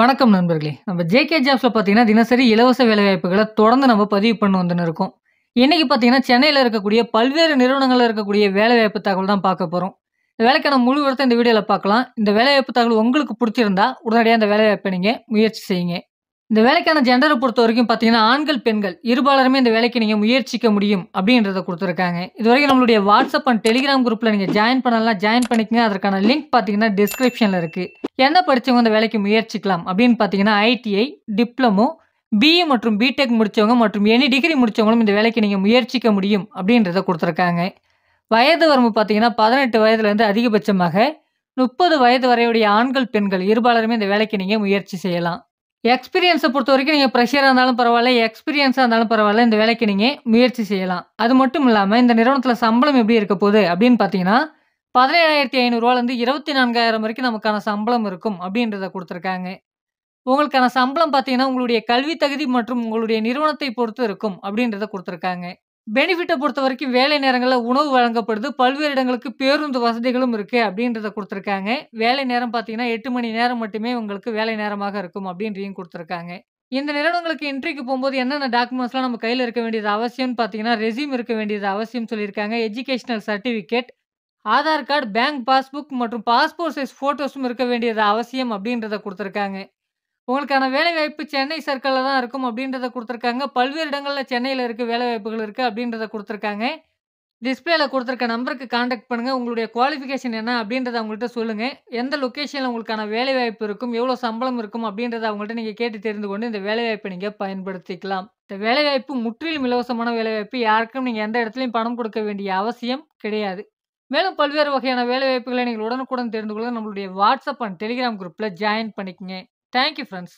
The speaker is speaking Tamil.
வணக்கம் நண்பர்களே நம்ம ஜேகே ஜாப்ஸில் பார்த்தீங்கன்னா தினசரி இலவச வேலைவாய்ப்புகளை தொடர்ந்து நம்ம பதிவு பண்ண வந்துன்னு இருக்கோம் இன்றைக்கி பார்த்தீங்கன்னா சென்னையில் இருக்கக்கூடிய பல்வேறு நிறுவனங்களில் இருக்கக்கூடிய வேலைவாய்ப்பு தகவல் தான் பார்க்க போகிறோம் இந்த வேலைக்கான முழு விவரத்தை இந்த வீடியோவில் பார்க்கலாம் இந்த வேலைவாய்ப்பு தகவல் உங்களுக்கு பிடிச்சிருந்தா உடனடியாக அந்த வேலைவாய்ப்பை நீங்கள் முயற்சி செய்யுங்க இந்த வேலைக்கான ஜெண்டரை பொறுத்த வரைக்கும் பார்த்தீங்கன்னா ஆண்கள் பெண்கள் இருபாலருமே இந்த வேலைக்கு நீங்கள் முயற்சிக்க முடியும் அப்படின்றத கொடுத்துருக்காங்க இது வரைக்கும் நம்மளுடைய வாட்ஸ்அப் அண்ட் டெலிகிராம் குரூப்பில் நீங்கள் ஜாயின் பண்ணலாம் ஜாயின் பண்ணிக்கங்க அதற்கான லிங்க் பார்த்தீங்கன்னா டிஸ்கிரிப்ஷனில் இருக்குது என்ன படித்தவங்க இந்த வேலைக்கு முயற்சிக்கலாம் அப்படின்னு பார்த்தீங்கன்னா ஐடிஐ டிப்ளமோ பிஇ மற்றும் பிடெக் முடித்தவங்க மற்றும் எனி டிகிரி முடித்தவங்களும் இந்த வேலைக்கு நீங்கள் முயற்சிக்க முடியும் அப்படின்றத கொடுத்துருக்காங்க வயது வரம்பு பார்த்தீங்கன்னா பதினெட்டு வயதுலேருந்து அதிகபட்சமாக முப்பது வயது வரையுடைய ஆண்கள் பெண்கள் இருபாலருமே இந்த வேலைக்கு நீங்கள் முயற்சி செய்யலாம் எக்ஸ்பீரியன்ஸை பொறுத்த வரைக்கும் நீங்கள் ப்ரெஷராக இருந்தாலும் பரவாயில்ல எக்ஸ்பீரியன்ஸாக இருந்தாலும் பரவாயில்ல இந்த வேலைக்கு நீங்கள் முயற்சி செய்யலாம் அது மட்டும் இல்லாமல் இந்த நிறுவனத்தில் சம்பளம் எப்படி இருக்க போகுது அப்படின்னு பார்த்தீங்கன்னா பதினேழாயிரத்தி ஐநூறுரூவாலேருந்து இருபத்தி நான்காயிரம் வரைக்கும் நமக்கான சம்பளம் இருக்கும் அப்படின்றத கொடுத்துருக்காங்க உங்களுக்கான சம்பளம் பார்த்தீங்கன்னா உங்களுடைய கல்வி தகுதி மற்றும் உங்களுடைய நிறுவனத்தை பொறுத்து இருக்கும் அப்படின்றத கொடுத்துருக்காங்க பெனிஃபிட்டை பொறுத்த வரைக்கும் வேலை நேரங்களில் உணவு வழங்கப்படுது பல்வேறு இடங்களுக்கு பேருந்து வசதிகளும் இருக்குது அப்படின்றத கொடுத்துருக்காங்க வேலை நேரம் பார்த்தீங்கன்னா எட்டு மணி நேரம் மட்டுமே உங்களுக்கு வேலை நேரமாக இருக்கும் அப்படின்றையும் கொடுத்துருக்காங்க இந்த நிறுவனங்களுக்கு இன்ட்ரிக்கு போகும்போது என்னென்ன டாக்குமெண்ட்ஸ்லாம் நம்ம கையில் இருக்க வேண்டியது அவசியம்னு பார்த்தீங்கன்னா ரெசியூம் இருக்க வேண்டியது அவசியம் சொல்லியிருக்காங்க educational certificate Aadhaar card bank passbook மற்றும் பாஸ்போர்ட் சைஸ் ஃபோட்டோஸும் இருக்க வேண்டியது அவசியம் அப்படின்றத கொடுத்துருக்காங்க உங்களுக்கான வேலைவாய்ப்பு சென்னை சர்க்கிளில் தான் இருக்கும் அப்படின்றத கொடுத்துருக்காங்க பல்வேறு இடங்களில் சென்னையில் இருக்குது வேலைவாய்ப்புகள் இருக்குது அப்படின்றத கொடுத்துருக்காங்க டிஸ்பிளேல கொடுத்துருக்க நம்பருக்கு காண்டாக்ட் பண்ணுங்கள் உங்களுடைய குவாலிஃபிகேஷன் என்ன அப்படின்றத அவங்கள்ட்ட சொல்லுங்கள் எந்த லொக்கேஷனில் உங்களுக்கான வேலைவாய்ப்பு இருக்கும் எவ்வளோ சம்பளம் இருக்கும் அப்படின்றத அவங்கள்ட்ட நீங்கள் கேட்டு தெரிந்து கொண்டு இந்த வேலைவாய்ப்பை நீங்கள் பயன்படுத்திக்கலாம் இந்த வேலைவாய்ப்பு முற்றிலும் இலவசமான வேலைவாய்ப்பு யாருக்கும் நீங்கள் எந்த இடத்துலையும் பணம் கொடுக்க வேண்டிய அவசியம் கிடையாது மேலும் பல்வேறு வகையான வேலைவாய்ப்புகளை நீங்கள் உடனுக்குடன் தெரிந்து கொள்ள நம்மளுடைய வாட்ஸ்அப் அண்ட் டெலிகிராம் குரூப்பில் ஜாயின் பண்ணிக்கங்க தேங்க்யூ ஃப்ரெண்ட்ஸ்